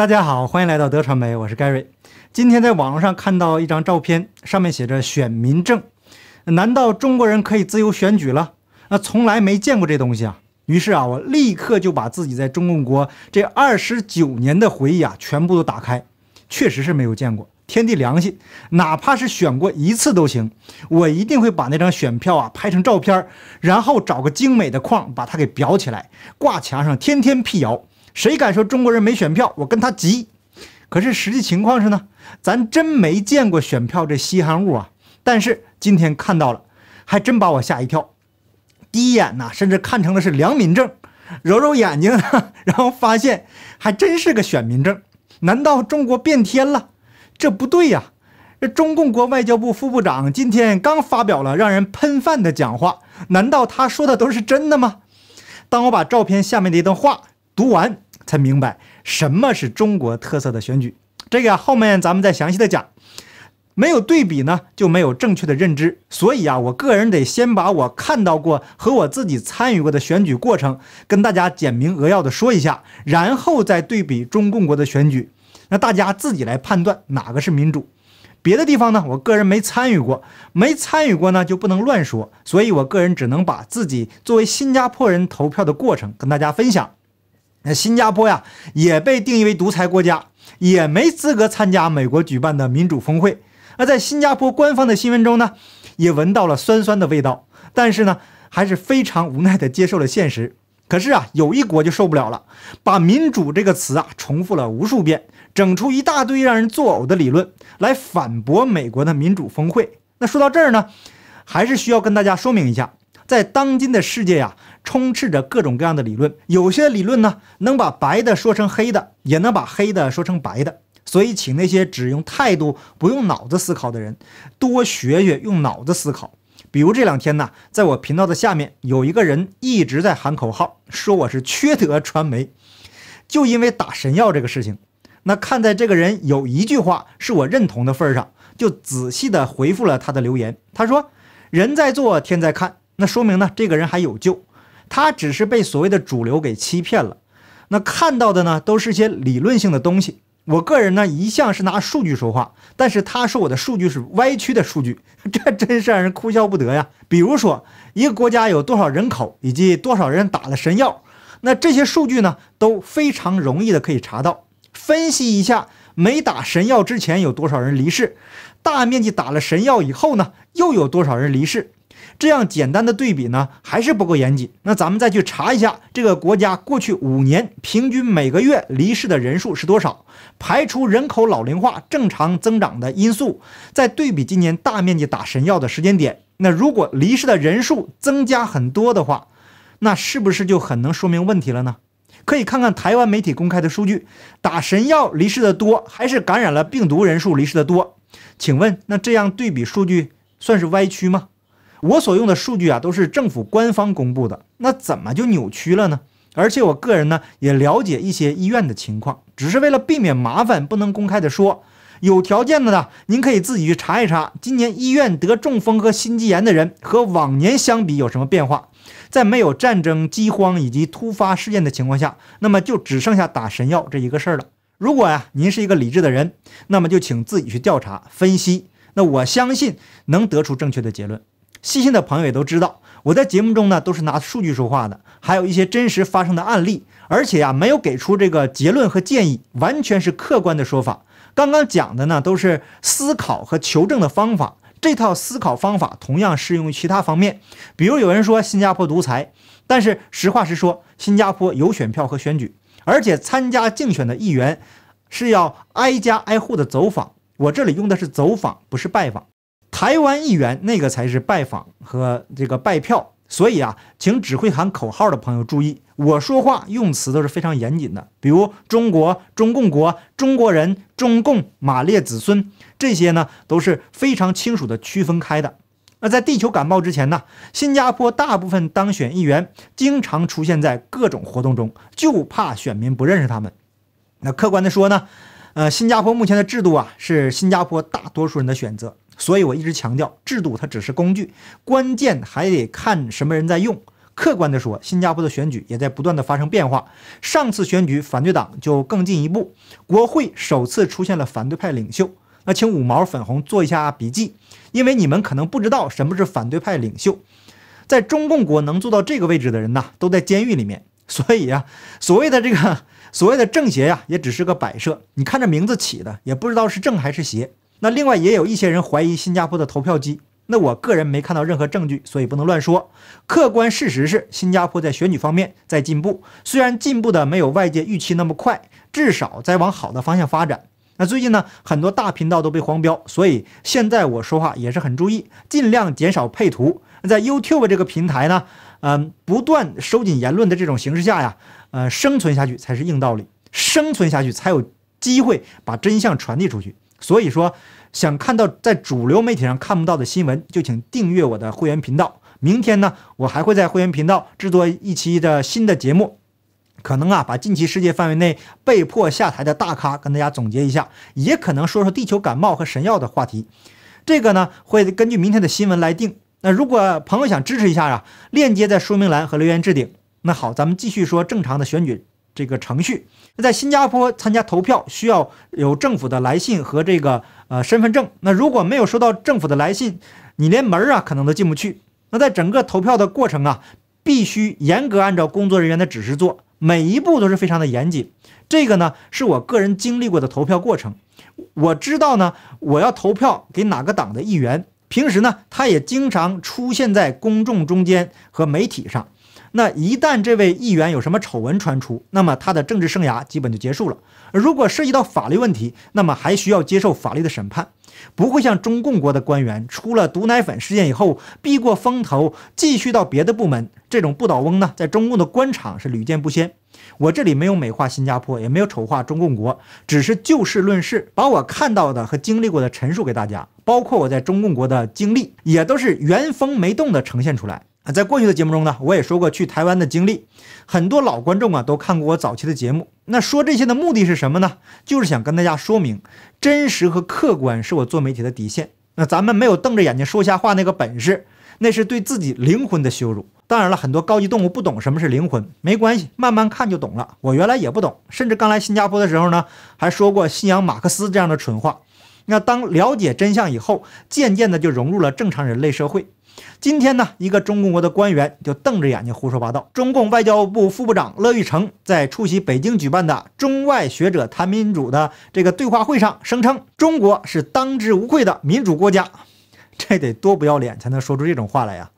大家好，欢迎来到德传媒，我是 Gary。今天在网络上看到一张照片，上面写着“选民证”，难道中国人可以自由选举了？那从来没见过这东西啊！于是啊，我立刻就把自己在中共国这二十九年的回忆啊，全部都打开。确实是没有见过，天地良心，哪怕是选过一次都行，我一定会把那张选票啊拍成照片，然后找个精美的框把它给裱起来，挂墙上，天天辟谣。谁敢说中国人没选票？我跟他急。可是实际情况是呢，咱真没见过选票这稀罕物啊。但是今天看到了，还真把我吓一跳。第一眼呢，甚至看成了是良民证，揉揉眼睛，然后发现还真是个选民证。难道中国变天了？这不对呀！这中共国外交部副部长今天刚发表了让人喷饭的讲话，难道他说的都是真的吗？当我把照片下面的一段话。读完才明白什么是中国特色的选举，这个啊后面咱们再详细的讲。没有对比呢就没有正确的认知，所以啊我个人得先把我看到过和我自己参与过的选举过程跟大家简明扼要的说一下，然后再对比中共国的选举，那大家自己来判断哪个是民主。别的地方呢我个人没参与过，没参与过呢就不能乱说，所以我个人只能把自己作为新加坡人投票的过程跟大家分享。那新加坡呀，也被定义为独裁国家，也没资格参加美国举办的民主峰会。那在新加坡官方的新闻中呢，也闻到了酸酸的味道，但是呢，还是非常无奈地接受了现实。可是啊，有一国就受不了了，把“民主”这个词啊重复了无数遍，整出一大堆让人作呕的理论来反驳美国的民主峰会。那说到这儿呢，还是需要跟大家说明一下。在当今的世界呀，充斥着各种各样的理论，有些理论呢，能把白的说成黑的，也能把黑的说成白的。所以，请那些只用态度不用脑子思考的人，多学学用脑子思考。比如这两天呢，在我频道的下面，有一个人一直在喊口号，说我是缺德传媒，就因为打神药这个事情。那看在这个人有一句话是我认同的份上，就仔细的回复了他的留言。他说：“人在做，天在看。”那说明呢，这个人还有救，他只是被所谓的主流给欺骗了。那看到的呢，都是些理论性的东西。我个人呢，一向是拿数据说话，但是他说我的数据是歪曲的数据，这真是让人哭笑不得呀。比如说，一个国家有多少人口，以及多少人打了神药，那这些数据呢，都非常容易的可以查到。分析一下，没打神药之前有多少人离世，大面积打了神药以后呢，又有多少人离世。这样简单的对比呢，还是不够严谨。那咱们再去查一下这个国家过去五年平均每个月离世的人数是多少，排除人口老龄化正常增长的因素，再对比今年大面积打神药的时间点。那如果离世的人数增加很多的话，那是不是就很能说明问题了呢？可以看看台湾媒体公开的数据，打神药离世的多，还是感染了病毒人数离世的多？请问，那这样对比数据算是歪曲吗？我所用的数据啊，都是政府官方公布的，那怎么就扭曲了呢？而且我个人呢，也了解一些医院的情况，只是为了避免麻烦，不能公开的说。有条件的呢，您可以自己去查一查，今年医院得中风和心肌炎的人和往年相比有什么变化？在没有战争、饥荒以及突发事件的情况下，那么就只剩下打神药这一个事儿了。如果呀，您是一个理智的人，那么就请自己去调查分析，那我相信能得出正确的结论。细心的朋友也都知道，我在节目中呢都是拿数据说话的，还有一些真实发生的案例，而且呀没有给出这个结论和建议，完全是客观的说法。刚刚讲的呢都是思考和求证的方法，这套思考方法同样适用于其他方面。比如有人说新加坡独裁，但是实话实说，新加坡有选票和选举，而且参加竞选的议员是要挨家挨户的走访。我这里用的是走访，不是拜访。台湾议员那个才是拜访和这个拜票，所以啊，请只会喊口号的朋友注意，我说话用词都是非常严谨的。比如中国、中共国、中国人、中共马列子孙这些呢，都是非常清楚的区分开的。那在地球感冒之前呢，新加坡大部分当选议员经常出现在各种活动中，就怕选民不认识他们。那客观的说呢？呃，新加坡目前的制度啊，是新加坡大多数人的选择，所以我一直强调，制度它只是工具，关键还得看什么人在用。客观地说，新加坡的选举也在不断的发生变化。上次选举，反对党就更进一步，国会首次出现了反对派领袖。那请五毛粉红做一下笔记，因为你们可能不知道什么是反对派领袖，在中共国能做到这个位置的人呐，都在监狱里面。所以呀，所谓的这个所谓的正邪呀，也只是个摆设。你看这名字起的，也不知道是正还是邪。那另外也有一些人怀疑新加坡的投票机，那我个人没看到任何证据，所以不能乱说。客观事实是，新加坡在选举方面在进步，虽然进步的没有外界预期那么快，至少在往好的方向发展。那最近呢，很多大频道都被黄标，所以现在我说话也是很注意，尽量减少配图。在 YouTube 这个平台呢，嗯，不断收紧言论的这种形势下呀，呃，生存下去才是硬道理，生存下去才有机会把真相传递出去。所以说，想看到在主流媒体上看不到的新闻，就请订阅我的会员频道。明天呢，我还会在会员频道制作一期的新的节目，可能啊，把近期世界范围内被迫下台的大咖跟大家总结一下，也可能说说地球感冒和神药的话题。这个呢，会根据明天的新闻来定。那如果朋友想支持一下啊，链接在说明栏和留言置顶。那好，咱们继续说正常的选举这个程序。那在新加坡参加投票需要有政府的来信和这个呃身份证。那如果没有收到政府的来信，你连门儿啊可能都进不去。那在整个投票的过程啊，必须严格按照工作人员的指示做，每一步都是非常的严谨。这个呢是我个人经历过的投票过程，我知道呢我要投票给哪个党的议员。平时呢，他也经常出现在公众中间和媒体上。那一旦这位议员有什么丑闻传出，那么他的政治生涯基本就结束了。如果涉及到法律问题，那么还需要接受法律的审判，不会像中共国的官员出了毒奶粉事件以后避过风头，继续到别的部门。这种不倒翁呢，在中共的官场是屡见不鲜。我这里没有美化新加坡，也没有丑化中共国，只是就事论事，把我看到的和经历过的陈述给大家，包括我在中共国的经历也都是原封没动的呈现出来。啊，在过去的节目中呢，我也说过去台湾的经历，很多老观众啊都看过我早期的节目。那说这些的目的是什么呢？就是想跟大家说明，真实和客观是我做媒体的底线。那咱们没有瞪着眼睛说瞎话那个本事，那是对自己灵魂的羞辱。当然了，很多高级动物不懂什么是灵魂，没关系，慢慢看就懂了。我原来也不懂，甚至刚来新加坡的时候呢，还说过信仰马克思这样的蠢话。那当了解真相以后，渐渐的就融入了正常人类社会。今天呢，一个中共国的官员就瞪着眼睛胡说八道。中共外交部副部长乐玉成在出席北京举办的中外学者谈民主的这个对话会上，声称中国是当之无愧的民主国家。这得多不要脸才能说出这种话来呀！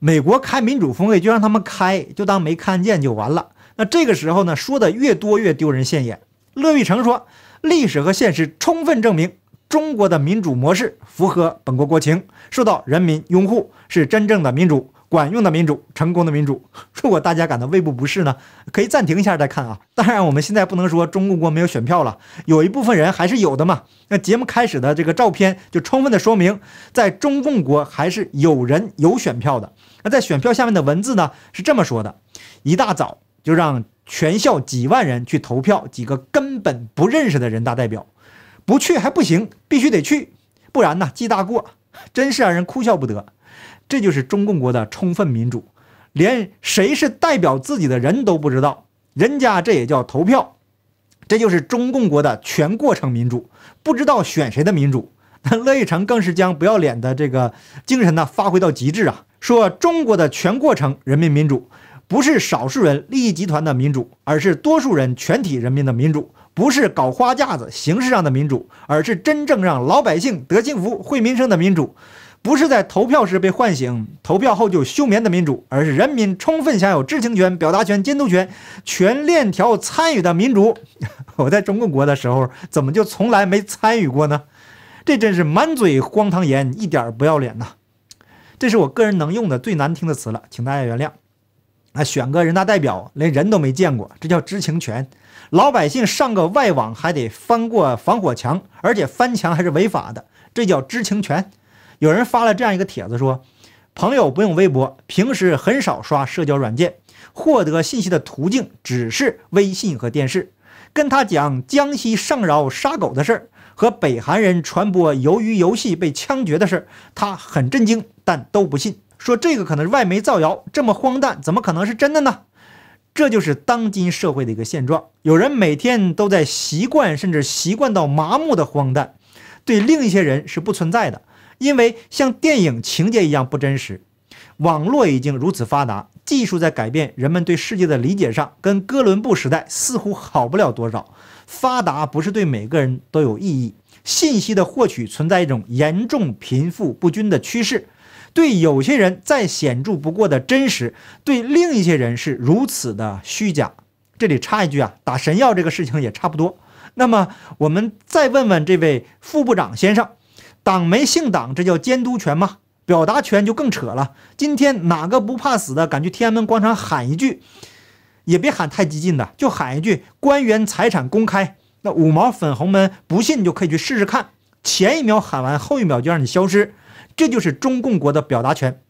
美国开民主峰会就让他们开，就当没看见就完了。那这个时候呢，说的越多越丢人现眼。乐玉成说，历史和现实充分证明。中国的民主模式符合本国国情，受到人民拥护，是真正的民主，管用的民主，成功的民主。如果大家感到胃部不适呢，可以暂停一下再看啊。当然，我们现在不能说中共国没有选票了，有一部分人还是有的嘛。那节目开始的这个照片就充分的说明，在中共国还是有人有选票的。那在选票下面的文字呢是这么说的：一大早就让全校几万人去投票，几个根本不认识的人大代表。不去还不行，必须得去，不然呢记大过，真是让人哭笑不得。这就是中共国的充分民主，连谁是代表自己的人都不知道。人家这也叫投票，这就是中共国的全过程民主，不知道选谁的民主。那乐玉成更是将不要脸的这个精神呢发挥到极致啊，说中国的全过程人民民主，不是少数人利益集团的民主，而是多数人全体人民的民主。不是搞花架子、形式上的民主，而是真正让老百姓得幸福、惠民生的民主；不是在投票时被唤醒、投票后就休眠的民主，而是人民充分享有知情权、表达权、监督权全链条参与的民主。我在中共国的时候，怎么就从来没参与过呢？这真是满嘴荒唐言，一点不要脸呐！这是我个人能用的最难听的词了，请大家原谅。啊，选个人大代表，连人都没见过，这叫知情权。老百姓上个外网还得翻过防火墙，而且翻墙还是违法的，这叫知情权。有人发了这样一个帖子说：“朋友不用微博，平时很少刷社交软件，获得信息的途径只是微信和电视。”跟他讲江西上饶杀狗的事儿和北韩人传播鱿鱼游戏被枪决的事儿，他很震惊，但都不信，说这个可能是外媒造谣，这么荒诞，怎么可能是真的呢？这就是当今社会的一个现状。有人每天都在习惯，甚至习惯到麻木的荒诞，对另一些人是不存在的，因为像电影情节一样不真实。网络已经如此发达，技术在改变人们对世界的理解上，跟哥伦布时代似乎好不了多少。发达不是对每个人都有意义，信息的获取存在一种严重贫富不均的趋势。对有些人再显著不过的真实，对另一些人是如此的虚假。这里插一句啊，打神药这个事情也差不多。那么我们再问问这位副部长先生，党没姓党，这叫监督权吗？表达权就更扯了。今天哪个不怕死的敢去天安门广场喊一句，也别喊太激进的，就喊一句官员财产公开。那五毛粉红们不信，你就可以去试试看，前一秒喊完，后一秒就让你消失。这就是中共国的表达权。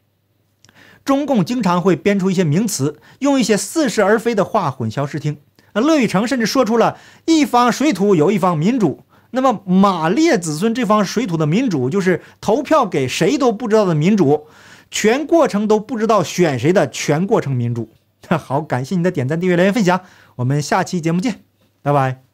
中共经常会编出一些名词，用一些似是而非的话混淆视听。那乐玉成甚至说出了一方水土有一方民主，那么马列子孙这方水土的民主就是投票给谁都不知道的民主，全过程都不知道选谁的全过程民主。好，感谢你的点赞、订阅、留言、分享，我们下期节目见，拜拜。